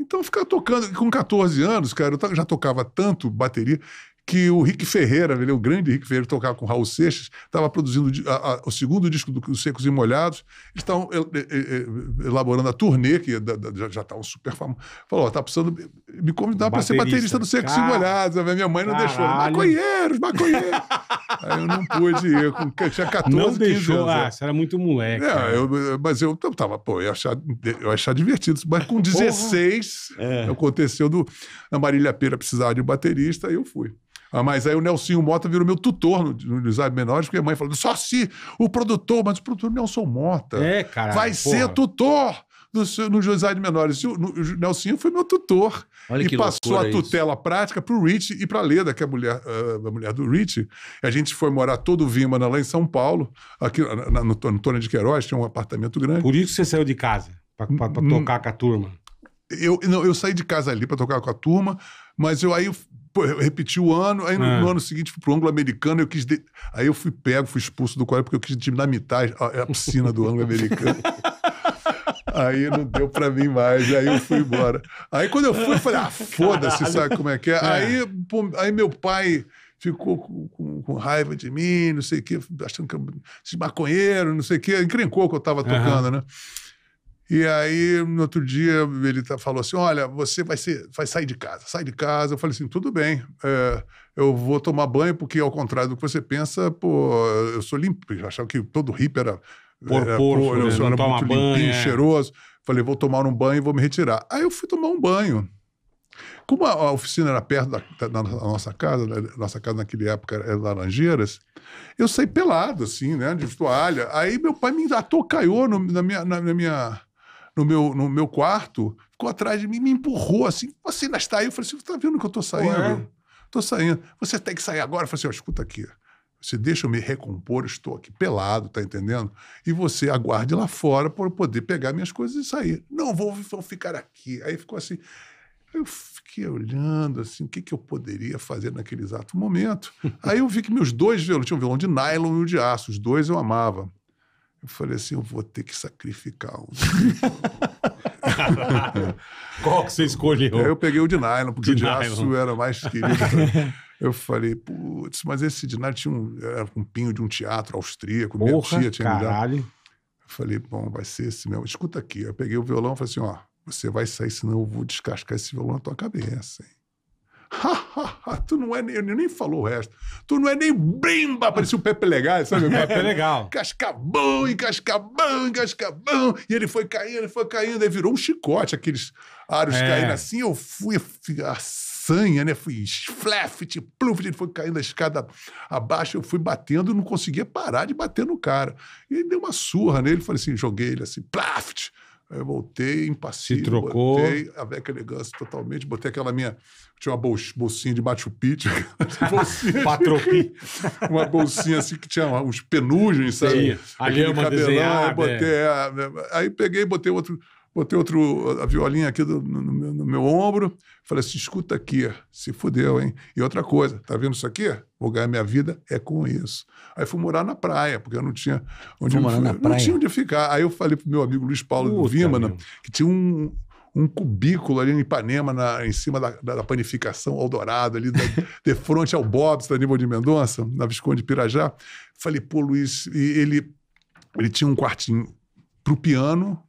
Então, ficar tocando, com 14 anos, cara, eu já tocava tanto bateria que o Rick Ferreira, é o grande Rick Ferreira, tocava com o Raul Seixas, estava produzindo a, a, o segundo disco do Secos e Molhados, eles eh, eh, eh, elaborando a turnê, que da, da, já estava tá super famoso, Falou, está tá precisando me convidar para ser baterista do Secos Car... e Molhados. A minha mãe não Caralho. deixou. Maconheiros, maconheiros. Aí eu não pude ir, com, eu tinha 14, não 15 deixou, anos. Ah, é. você era muito moleque. É, eu, mas eu, estava, pô, eu ia achar, eu ia achar divertido. Mas com 16, é. aconteceu do... A Marília Pera precisar de um baterista, e eu fui. Ah, mas aí o Nelsinho Mota virou meu tutor no, no menores, porque a mãe falou: só se o produtor, mas o produtor é Nelson Mota é, vai porra. ser tutor do, no José de Menores. O, no, o Nelsinho foi meu tutor. Olha e passou a tutela isso. prática para o Rich e para a Leda, que é a mulher, ah, a mulher do Rich. A gente foi morar todo o Vimana lá em São Paulo, aqui na, na, no, no de Queiroz, tinha um apartamento grande. Por isso você saiu de casa, para hum, hum. tocar com a turma. Eu, não, eu saí de casa ali para tocar com a turma, mas eu aí Pô, eu repeti o ano, aí no, é. no ano seguinte fui pro Anglo-Americano, eu quis. De... Aí eu fui pego, fui expulso do colégio porque eu quis dinamitar a, é a piscina do Anglo-Americano. Aí não deu pra mim mais, aí eu fui embora. Aí quando eu fui, eu falei, ah, foda-se, sabe como é que é? é. Aí, pô, aí meu pai ficou com, com, com, raiva de mim, não sei o quê, achando que eu, esses maconheiro, não sei o quê, encrencou que eu tava tocando, uhum. né? E aí, no outro dia, ele tá, falou assim: Olha, você vai, ser, vai sair de casa, sai de casa. Eu falei assim: Tudo bem, é, eu vou tomar banho, porque ao contrário do que você pensa, pô, eu sou limpo. Eu achava que todo hippie era. Por, é, né? era, por, eu era muito banho, limpinho, é. cheiroso. Falei: Vou tomar um banho e vou me retirar. Aí eu fui tomar um banho. Como a, a oficina era perto da, da, da nossa casa, da, né, nossa casa naquele época era Laranjeiras, eu saí pelado, assim, né, de toalha. Aí meu pai me atocaiou no, na minha. Na, na minha no meu, no meu quarto, ficou atrás de mim, me empurrou assim. Você ainda está aí? Eu falei assim: está vendo que eu estou saindo? estou saindo. Você tem que sair agora? Eu falei assim: escuta aqui. Você deixa eu me recompor, estou aqui pelado, tá entendendo? E você aguarde lá fora para eu poder pegar minhas coisas e sair. Não, vou, vou ficar aqui. Aí ficou assim. Eu fiquei olhando assim, o que, que eu poderia fazer naquele exato momento. Aí eu vi que meus dois violões, tinha um violão de nylon e um de aço, os dois eu amava. Eu falei assim, eu vou ter que sacrificar um. Qual que você escolheu? Aí eu peguei o de nylon, porque de o de nylon. aço era mais querido. Eu falei, putz, mas esse de nylon tinha um, era um pinho de um teatro austríaco, Porra, minha tia tinha caralho. me dado. Eu falei, bom, vai ser esse mesmo. Escuta aqui, eu peguei o violão e falei assim, ó, você vai sair, senão eu vou descascar esse violão na tua cabeça, hein? tu não é, eu nem falou o resto. Tu não é nem bimba, parecia o Pepe Legal, sabe? O é, Pepe Legal. Cascabão e cascabão e cascabão. E ele foi caindo, ele foi caindo, aí virou um chicote, aqueles aros é. caindo assim. Eu fui, a sanha, né? Fui fleft, pluf, ele foi caindo a escada abaixo. Eu fui batendo não conseguia parar de bater no cara. E ele deu uma surra nele, falei assim, joguei ele assim, plaft. Aí eu voltei impassível. Se trocou. Botei a velha elegância totalmente. Botei aquela minha. Tinha uma bolsinha de Machu Picchu. bolsinha. Patropi. uma bolsinha assim que tinha uns penugem, sabe? Sim, a lhama é cabelão, desenhada. É. Botei, é. Aí peguei, botei outro botei outro, a violinha aqui do, no, no, no, meu ombro, falei assim, escuta aqui, se fudeu, hein? E outra coisa, tá vendo isso aqui? Vou ganhar minha vida é com isso. Aí fui morar na praia, porque eu não tinha onde, morar na praia. não tinha onde ficar. Aí eu falei pro meu amigo Luiz Paulo Puta, Vimana, meu. que tinha um, um cubículo ali em Ipanema, na, em cima da, da, panificação Aldorado, ali da, de frente ao Bob's, da Nível de Mendonça, na Visconde de Pirajá. Falei, pô, Luiz, e ele, ele tinha um quartinho pro piano,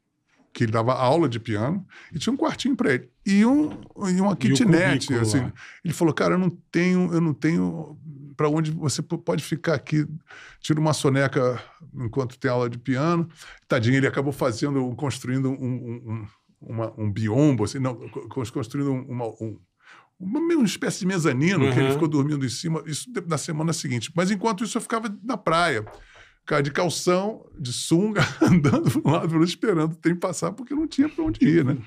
que ele dava aula de piano, e tinha um quartinho para ele. E, um, e uma kitnet, e assim. Ele falou, cara, eu não tenho, eu não tenho para onde você pode ficar aqui, tira uma soneca enquanto tem aula de piano. Tadinho, ele acabou fazendo, construindo um, um, uma, um biombo, assim, não, construindo uma, um, uma espécie de mezanino, uhum. que ele uhum. ficou dormindo em cima, isso na semana seguinte. Mas enquanto isso, eu ficava na praia cara de calção, de sunga, andando para um lado esperando o trem passar, porque não tinha para onde ir, né?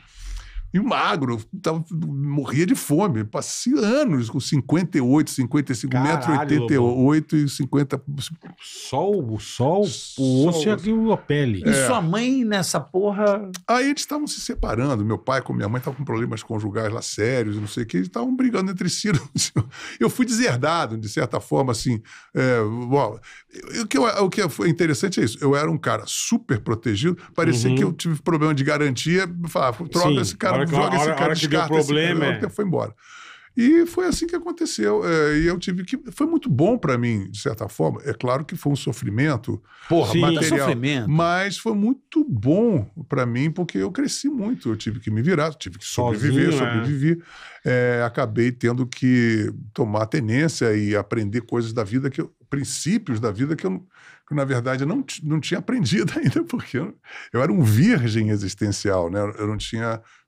E magro, tava, morria de fome. Passei anos com 58, 55, 1,88m e 50. Sol, sol, o osso e a pele. É. E sua mãe nessa porra. Aí eles estavam se separando. Meu pai com minha mãe estavam com problemas conjugais lá sérios, não sei o que. Eles estavam brigando entre si. Eu fui deserdado, de certa forma, assim. É, bom, o, que eu, o que foi interessante é isso. Eu era um cara super protegido. Parecia uhum. que eu tive problema de garantia. Falava, troca Sim, esse cara hora que, joga esse cara, que deu problema. Esse cara, é é. foi embora. E foi assim que aconteceu. É, e eu tive que. Foi muito bom para mim, de certa forma. É claro que foi um sofrimento. Porra, Sim, tá material, sofrimento. Mas foi muito bom para mim, porque eu cresci muito. Eu tive que me virar, tive que sobreviver, Sozinho, é. sobrevivi. É. acabei tendo que tomar tenência e aprender coisas da vida que eu, princípios da vida que eu, que na verdade, não, não tinha aprendido ainda, porque eu, eu era um virgem existencial, né? Eu não tinha